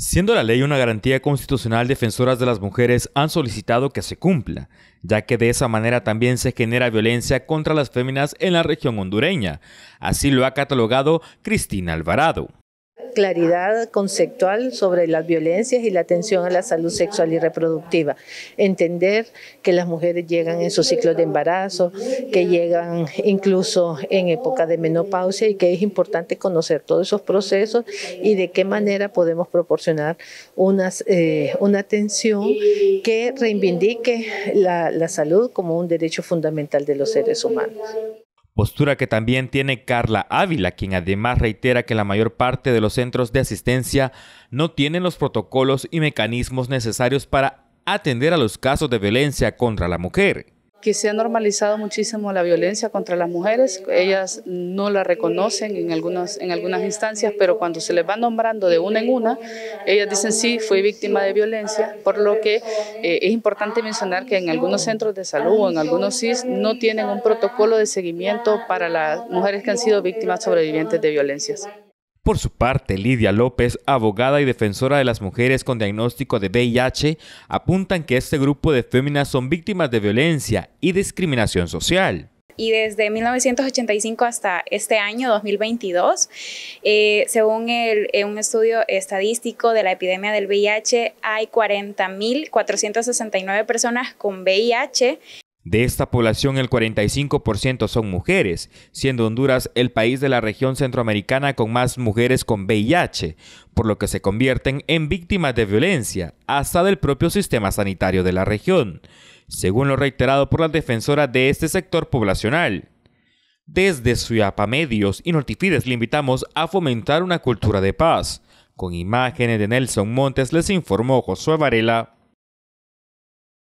Siendo la ley una garantía constitucional, defensoras de las mujeres han solicitado que se cumpla, ya que de esa manera también se genera violencia contra las féminas en la región hondureña. Así lo ha catalogado Cristina Alvarado claridad conceptual sobre las violencias y la atención a la salud sexual y reproductiva. Entender que las mujeres llegan en su ciclo de embarazo, que llegan incluso en época de menopausia y que es importante conocer todos esos procesos y de qué manera podemos proporcionar eh, una atención que reivindique la salud como un derecho fundamental de los seres humanos postura que también tiene Carla Ávila, quien además reitera que la mayor parte de los centros de asistencia no tienen los protocolos y mecanismos necesarios para atender a los casos de violencia contra la mujer que se ha normalizado muchísimo la violencia contra las mujeres. Ellas no la reconocen en algunas, en algunas instancias, pero cuando se les va nombrando de una en una, ellas dicen sí, fui víctima de violencia, por lo que eh, es importante mencionar que en algunos centros de salud o en algunos CIS no tienen un protocolo de seguimiento para las mujeres que han sido víctimas sobrevivientes de violencias. Por su parte, Lidia López, abogada y defensora de las mujeres con diagnóstico de VIH, apuntan que este grupo de féminas son víctimas de violencia y discriminación social y desde 1985 hasta este año 2022, eh, según eh, un estudio estadístico de la epidemia del VIH, hay 40.469 personas con VIH de esta población el 45% son mujeres, siendo Honduras el país de la región centroamericana con más mujeres con VIH, por lo que se convierten en víctimas de violencia, hasta del propio sistema sanitario de la región, según lo reiterado por la defensora de este sector poblacional. Desde Suyapa Medios y Notifides le invitamos a fomentar una cultura de paz. Con imágenes de Nelson Montes les informó Josué Varela.